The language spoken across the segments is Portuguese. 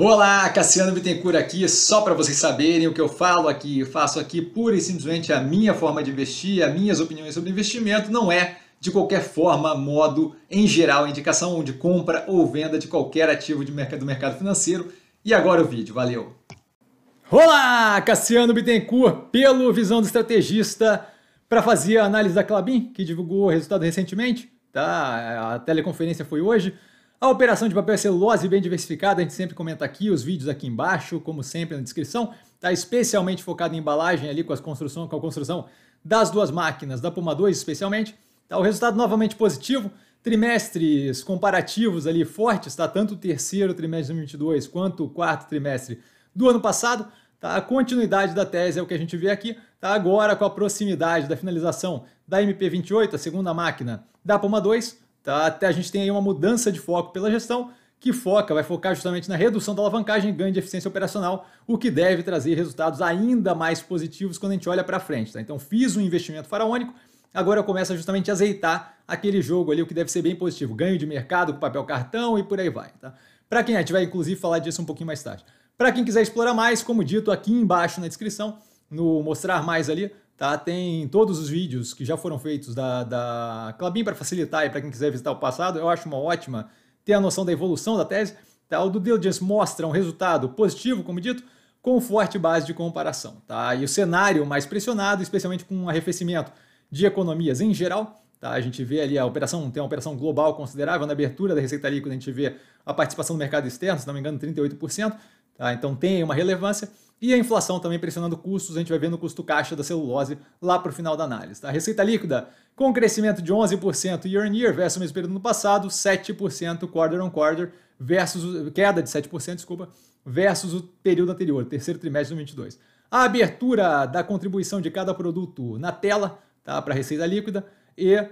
Olá, Cassiano Bittencourt aqui, só para vocês saberem o que eu falo aqui, eu faço aqui pura e simplesmente a minha forma de investir, as minhas opiniões sobre investimento, não é de qualquer forma, modo, em geral, indicação de compra ou venda de qualquer ativo de mercado, do mercado financeiro. E agora o vídeo, valeu! Olá, Cassiano Bittencourt, pelo Visão do Estrategista, para fazer a análise da Clabin, que divulgou o resultado recentemente, tá? A teleconferência foi hoje. A operação de papel celulose bem diversificada, a gente sempre comenta aqui, os vídeos aqui embaixo, como sempre na descrição, está especialmente focado em embalagem ali com, as construção, com a construção das duas máquinas, da Puma 2 especialmente. Tá, o resultado novamente positivo, trimestres comparativos ali fortes, tá? tanto o terceiro trimestre de 2022 quanto o quarto trimestre do ano passado. Tá? A continuidade da tese é o que a gente vê aqui. Tá? Agora, com a proximidade da finalização da MP28, a segunda máquina da Puma 2, Tá? Até a gente tem aí uma mudança de foco pela gestão, que foca, vai focar justamente na redução da alavancagem e ganho de eficiência operacional, o que deve trazer resultados ainda mais positivos quando a gente olha para frente. Tá? Então, fiz um investimento faraônico, agora eu começo justamente a azeitar aquele jogo ali, o que deve ser bem positivo. Ganho de mercado com papel cartão e por aí vai. Tá? Para quem, é, a gente vai inclusive falar disso um pouquinho mais tarde. Para quem quiser explorar mais, como dito aqui embaixo na descrição, no mostrar mais ali, tá? Tem todos os vídeos que já foram feitos da, da Clabin para facilitar e para quem quiser visitar o passado. Eu acho uma ótima ter a noção da evolução da tese. Tá? O do Diligence mostra um resultado positivo, como dito, com forte base de comparação. Tá? E o cenário mais pressionado, especialmente com o um arrefecimento de economias em geral. Tá? A gente vê ali a operação, tem uma operação global considerável na abertura da receita líquida, a gente vê a participação do mercado externo, se não me engano, 38%. Tá? Então tem uma relevância. E a inflação também pressionando custos, a gente vai vendo o custo caixa da celulose lá para o final da análise. Tá? receita líquida com crescimento de 11% year on year versus o mesmo período no passado, 7% quarter on quarter versus queda de 7%, desculpa, versus o período anterior, terceiro trimestre de 2022. A abertura da contribuição de cada produto na tela, tá? Para receita líquida e a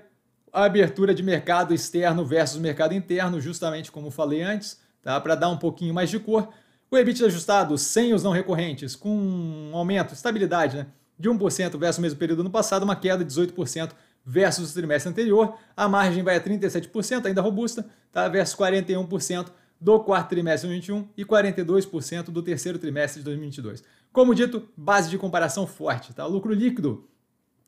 abertura de mercado externo versus mercado interno, justamente como falei antes, tá? Para dar um pouquinho mais de cor. O EBITDA ajustado sem os não recorrentes, com um aumento, estabilidade, né? de 1% versus o mesmo período do ano passado, uma queda de 18% versus o trimestre anterior. A margem vai a 37%, ainda robusta, tá? versus 41% do quarto trimestre de 2021 e 42% do terceiro trimestre de 2022. Como dito, base de comparação forte. Tá? Lucro líquido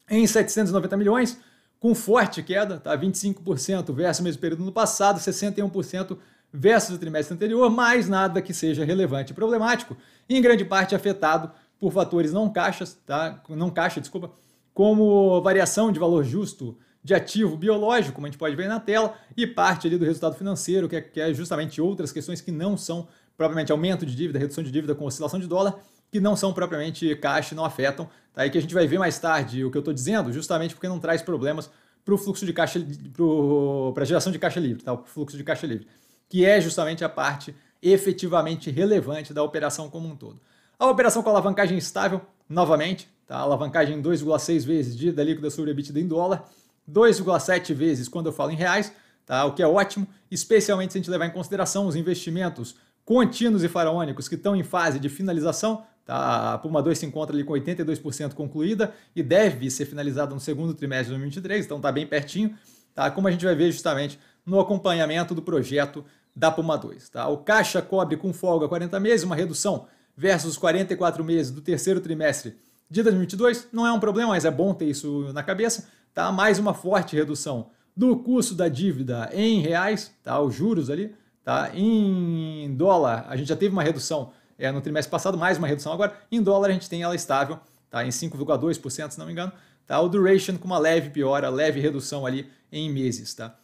em 790 milhões, com forte queda, tá? 25% versus o mesmo período do ano passado, 61% versus o trimestre anterior, mais nada que seja relevante e problemático, em grande parte afetado por fatores não caixas, tá? não caixa, desculpa, como variação de valor justo de ativo biológico, como a gente pode ver na tela, e parte ali do resultado financeiro, que é, que é justamente outras questões que não são propriamente aumento de dívida, redução de dívida com oscilação de dólar, que não são propriamente caixa, não afetam. Tá? E que a gente vai ver mais tarde o que eu estou dizendo, justamente porque não traz problemas para o fluxo de caixa, para a geração de caixa livre, tá? o fluxo de caixa livre que é justamente a parte efetivamente relevante da operação como um todo. A operação com alavancagem estável, novamente, tá? alavancagem 2,6 vezes dívida líquida sobre EBITDA em dólar, 2,7 vezes quando eu falo em reais, tá? o que é ótimo, especialmente se a gente levar em consideração os investimentos contínuos e faraônicos que estão em fase de finalização, Tá, a Puma 2 se encontra ali com 82% concluída e deve ser finalizada no segundo trimestre de 2023, então está bem pertinho, tá? como a gente vai ver justamente no acompanhamento do projeto da Puma 2. Tá? O caixa cobre com folga 40 meses, uma redução versus 44 meses do terceiro trimestre de 2022. Não é um problema, mas é bom ter isso na cabeça. Tá? Mais uma forte redução do custo da dívida em reais, tá? os juros ali. Tá? Em dólar, a gente já teve uma redução é, no trimestre passado, mais uma redução agora. Em dólar, a gente tem ela estável tá? em 5,2%, se não me engano. Tá? O duration com uma leve piora, leve redução ali em meses. Tá?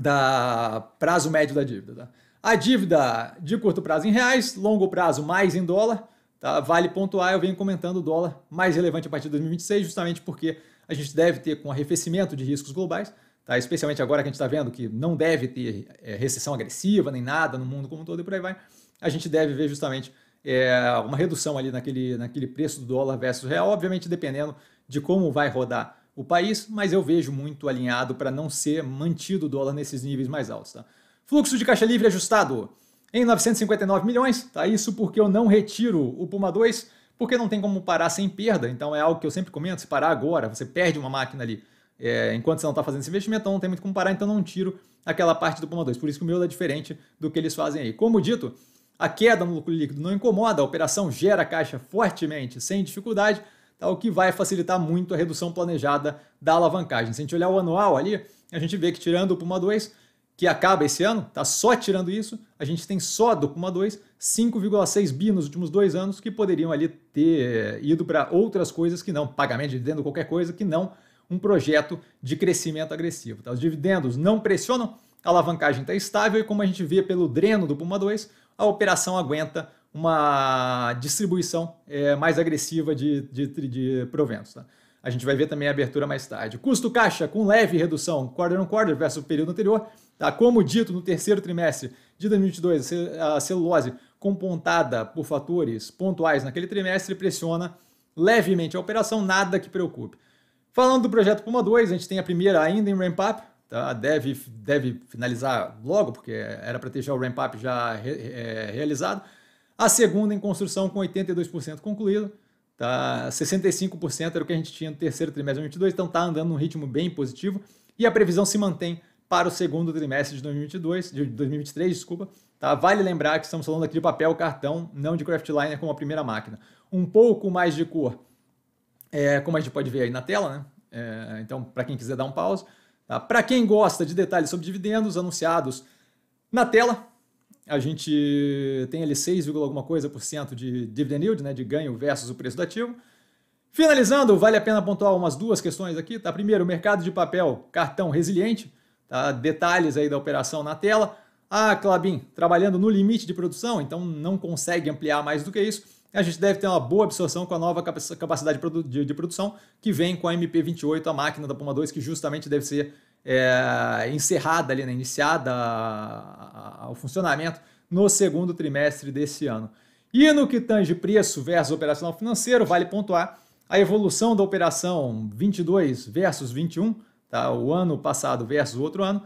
da prazo médio da dívida. Tá? A dívida de curto prazo em reais, longo prazo mais em dólar. Tá? Vale pontuar, eu venho comentando o dólar mais relevante a partir de 2026, justamente porque a gente deve ter com arrefecimento de riscos globais, tá? especialmente agora que a gente está vendo que não deve ter é, recessão agressiva nem nada no mundo como um todo e por aí vai, a gente deve ver justamente é, uma redução ali naquele, naquele preço do dólar versus real, obviamente dependendo de como vai rodar o país, mas eu vejo muito alinhado para não ser mantido o dólar nesses níveis mais altos. Tá? Fluxo de caixa livre ajustado em 959 milhões, tá? Isso porque eu não retiro o Puma 2, porque não tem como parar sem perda. Então é algo que eu sempre comento: se parar agora, você perde uma máquina ali. É, enquanto você não está fazendo esse investimento, então não tem muito como parar, então não tiro aquela parte do Puma 2. Por isso que o meu é diferente do que eles fazem aí. Como dito, a queda no lucro líquido não incomoda, a operação gera caixa fortemente, sem dificuldade tá? o que vai facilitar muito a redução planejada da alavancagem. Se a gente olhar o anual ali, a gente vê que tirando o Puma 2, que acaba esse ano, tá só tirando isso, a gente tem só do Puma 2 5,6 bi nos últimos dois anos que poderiam ali ter ido para outras coisas que não, pagamento de dividendo, qualquer coisa que não um projeto de crescimento agressivo. Tá? Os dividendos não pressionam, a alavancagem está estável e como a gente vê pelo dreno do Puma 2, a operação aguenta uma distribuição é, mais agressiva de, de, de proventos. Tá? A gente vai ver também a abertura mais tarde. Custo caixa com leve redução quarter on quarter versus o período anterior. Tá? Como dito no terceiro trimestre de 2022, a celulose compontada por fatores pontuais naquele trimestre pressiona levemente a operação, nada que preocupe. Falando do projeto Puma 2, a gente tem a primeira ainda em ramp-up, tá? deve, deve finalizar logo, porque era para ter já o ramp-up já re, é, realizado a segunda em construção com 82% concluído, tá? 65% era o que a gente tinha no terceiro trimestre de 2022, então está andando num ritmo bem positivo e a previsão se mantém para o segundo trimestre de 2022, de 2023, desculpa. Tá? Vale lembrar que estamos falando aqui de papel cartão, não de craftliner como a primeira máquina. Um pouco mais de cor, é, como a gente pode ver aí na tela, né? É, então, para quem quiser dar um pause. Tá? Para quem gosta de detalhes sobre dividendos anunciados na tela, a gente tem ali 6, alguma coisa por cento de dividend yield, né, de ganho versus o preço do ativo. Finalizando, vale a pena pontuar umas duas questões aqui. Tá? Primeiro, mercado de papel, cartão resiliente. Tá? Detalhes aí da operação na tela. A ah, Clabin trabalhando no limite de produção, então não consegue ampliar mais do que isso. A gente deve ter uma boa absorção com a nova capacidade de produção que vem com a MP28, a máquina da Puma 2, que justamente deve ser é, encerrada ali, né, iniciada o funcionamento no segundo trimestre desse ano. E no que tange preço versus operacional financeiro, vale pontuar a evolução da operação 22 versus 21, tá? o ano passado versus o outro ano.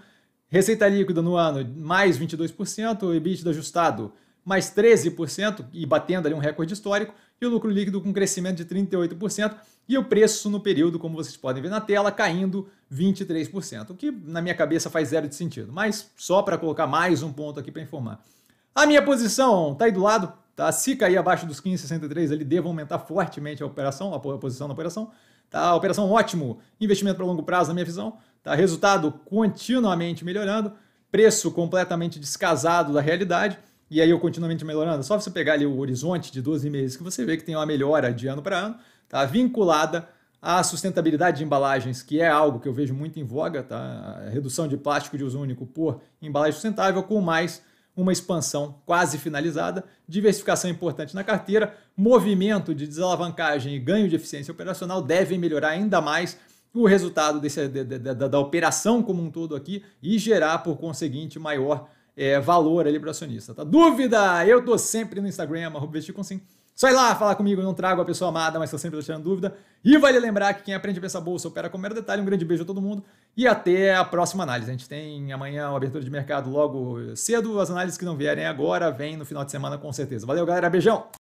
Receita líquida no ano mais 22%, EBITDA ajustado mais 13% e batendo ali um recorde histórico e o lucro líquido com crescimento de 38% e o preço no período, como vocês podem ver na tela, caindo 23%, o que na minha cabeça faz zero de sentido, mas só para colocar mais um ponto aqui para informar. A minha posição está aí do lado, tá? Se cair abaixo dos 15,63, ele deve aumentar fortemente a operação, a posição na operação. Tá? operação ótimo, investimento para longo prazo, na minha visão. Tá? Resultado continuamente melhorando, preço completamente descasado da realidade e aí eu continuamente melhorando. É só você pegar ali o horizonte de 12 meses que você vê que tem uma melhora de ano para ano, tá? Vinculada à sustentabilidade de embalagens, que é algo que eu vejo muito em voga, tá? redução de plástico de uso único por embalagem sustentável, com mais uma expansão quase finalizada, diversificação importante na carteira, movimento de desalavancagem e ganho de eficiência operacional devem melhorar ainda mais o resultado desse, da, da, da operação como um todo aqui e gerar, por conseguinte, maior é, valor ali para acionista, tá? Dúvida? Eu tô sempre no Instagram, vestir com sim. Só ir lá falar comigo, não trago a pessoa amada, mas tô sempre deixando dúvida. E vale lembrar que quem aprende a pensar bolsa opera com mero detalhe. Um grande beijo a todo mundo e até a próxima análise. A gente tem amanhã uma abertura de mercado logo cedo. As análises que não vierem agora vêm no final de semana com certeza. Valeu, galera. Beijão!